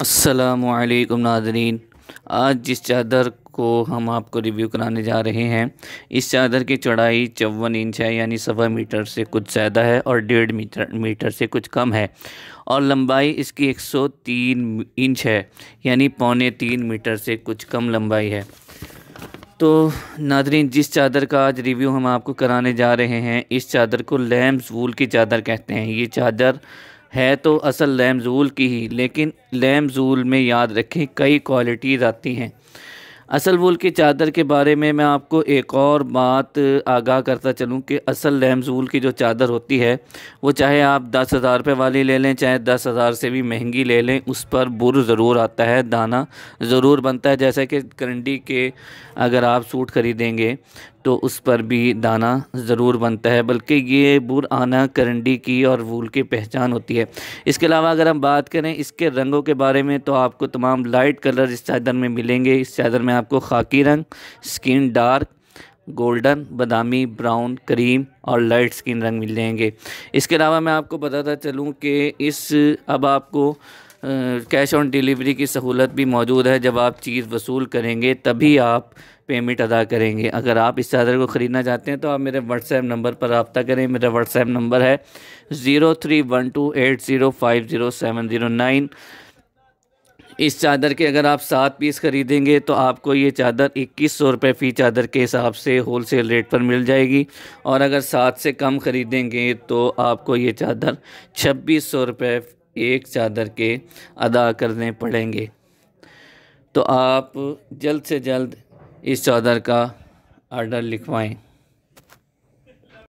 السلام علیکم ناظرین آج جس چادر کو ہم آپ کو ریویو کرانے جا رہے ہیں اس چادر کی چڑھائی چون انچ ہے یعنی سوا میٹر سے کچھ زیادہ ہے اور ڈیڑھ میٹر میٹر سے کچھ کم ہے اور لمبائی اس کی ایک سو تین انچ ہے یعنی پونے تین میٹر سے کچھ کم لمبائی ہے تو ناظرین جس چادر کا آج ریویو ہم آپ کو کرانے جا رہے ہیں اس چادر کو لیمز وول کی چادر کہتے ہیں یہ چادر ہے تو اصل لیمزول کی ہی لیکن لیمزول میں یاد رکھیں کئی کوالٹیز آتی ہیں اصل وول کی چادر کے بارے میں میں آپ کو ایک اور بات آگاہ کرتا چلوں کہ اصل لیمزول کی جو چادر ہوتی ہے وہ چاہے آپ دس ہزار پہ والی لے لیں چاہے دس ہزار سے بھی مہنگی لے لیں اس پر بر ضرور آتا ہے دانہ ضرور بنتا ہے جیسا کہ کرنڈی کے اگر آپ سوٹ خریدیں گے تو اس پر بھی دانہ ضرور بنتا ہے بلکہ یہ برآنہ کرنڈی کی اور وول کی پہچان ہوتی ہے اس کے علاوہ اگر ہم بات کریں اس کے رنگوں کے بارے میں تو آپ کو تمام لائٹ کلر اس چادر میں ملیں گے اس چادر میں آپ کو خاکی رنگ سکین ڈارک گولڈن بادامی براؤن کریم اور لائٹ سکین رنگ مل جائیں گے اس کے علاوہ میں آپ کو بتاتا چلوں کہ اس اب آپ کو کیش آن ڈیلیوری کی سہولت بھی موجود ہے جب آپ چیز وصول کریں گے تبھی آپ پیمنٹ ادا کریں گے اگر آپ اس چادر کو خریدنا چاہتے ہیں تو آپ میرے واٹس ایپ نمبر پر رابطہ کریں میرا واٹس ایپ نمبر ہے zero three one two eight zero five zero seven zero nine اس چادر کے اگر آپ سات پیس خریدیں گے تو آپ کو یہ چادر اکیس سو روپے فی چادر کے حساب سے ہول سیل ریٹ پر مل جائے گی اور اگر سات سے کم خریدیں گے تو آپ کو یہ چادر چھبیس سو روپے ایک چادر کے ادا کرنے پڑیں گے تو آپ جلد سے جلد اس چادر کا آرڈر لکھوائیں